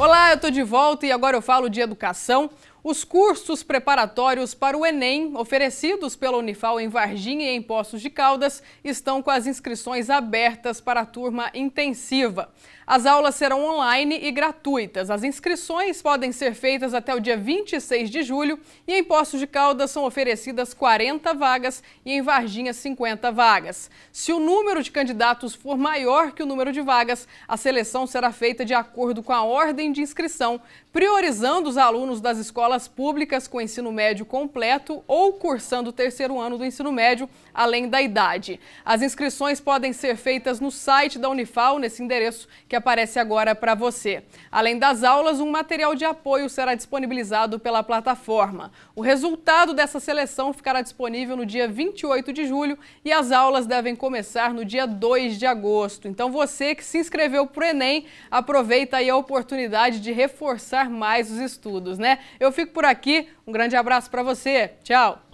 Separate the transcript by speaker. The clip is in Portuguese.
Speaker 1: Olá, eu tô de volta e agora eu falo de educação. Os cursos preparatórios para o Enem, oferecidos pela Unifal em Varginha e em Poços de Caldas, estão com as inscrições abertas para a turma intensiva. As aulas serão online e gratuitas. As inscrições podem ser feitas até o dia 26 de julho e em Poços de Caldas são oferecidas 40 vagas e em Varginha 50 vagas. Se o número de candidatos for maior que o número de vagas, a seleção será feita de acordo com a ordem de inscrição, priorizando os alunos das escolas escolas públicas com ensino médio completo ou cursando o terceiro ano do ensino médio, além da idade. As inscrições podem ser feitas no site da Unifal, nesse endereço que aparece agora para você. Além das aulas, um material de apoio será disponibilizado pela plataforma. O resultado dessa seleção ficará disponível no dia 28 de julho e as aulas devem começar no dia 2 de agosto. Então você que se inscreveu para o Enem, aproveita aí a oportunidade de reforçar mais os estudos, né? Eu fico por aqui. Um grande abraço para você. Tchau.